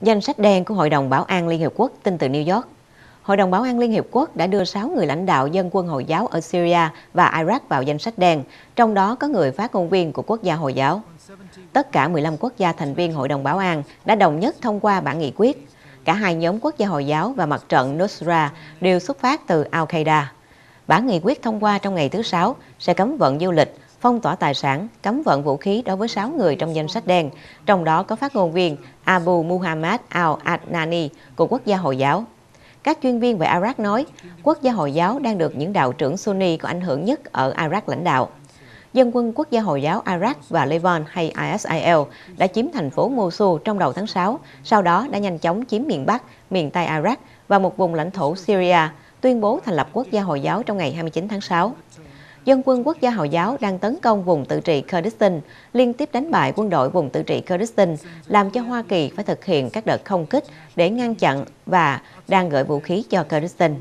Danh sách đen của Hội đồng Bảo an Liên Hiệp Quốc tin từ New York. Hội đồng Bảo an Liên Hiệp Quốc đã đưa 6 người lãnh đạo dân quân Hồi giáo ở Syria và Iraq vào danh sách đen, trong đó có người phát ngôn viên của quốc gia Hồi giáo. Tất cả 15 quốc gia thành viên Hội đồng Bảo an đã đồng nhất thông qua bản nghị quyết. Cả hai nhóm quốc gia Hồi giáo và mặt trận Nusra đều xuất phát từ Al-Qaeda. Bản nghị quyết thông qua trong ngày thứ Sáu sẽ cấm vận du lịch, phong tỏa tài sản, cấm vận vũ khí đối với 6 người trong danh sách đen, trong đó có phát ngôn viên Abu Muhammad al-Adnani của quốc gia Hồi giáo. Các chuyên viên về Iraq nói, quốc gia Hồi giáo đang được những đạo trưởng Sunni có ảnh hưởng nhất ở Iraq lãnh đạo. Dân quân quốc gia Hồi giáo Iraq và Levant hay ISIL đã chiếm thành phố Mosul trong đầu tháng 6, sau đó đã nhanh chóng chiếm miền Bắc, miền Tây Iraq và một vùng lãnh thổ Syria, tuyên bố thành lập quốc gia Hồi giáo trong ngày 29 tháng 6 dân quân quốc gia Hồi giáo đang tấn công vùng tự trị Kurdistan, liên tiếp đánh bại quân đội vùng tự trị Kurdistan, làm cho Hoa Kỳ phải thực hiện các đợt không kích để ngăn chặn và đang gửi vũ khí cho Kurdistan.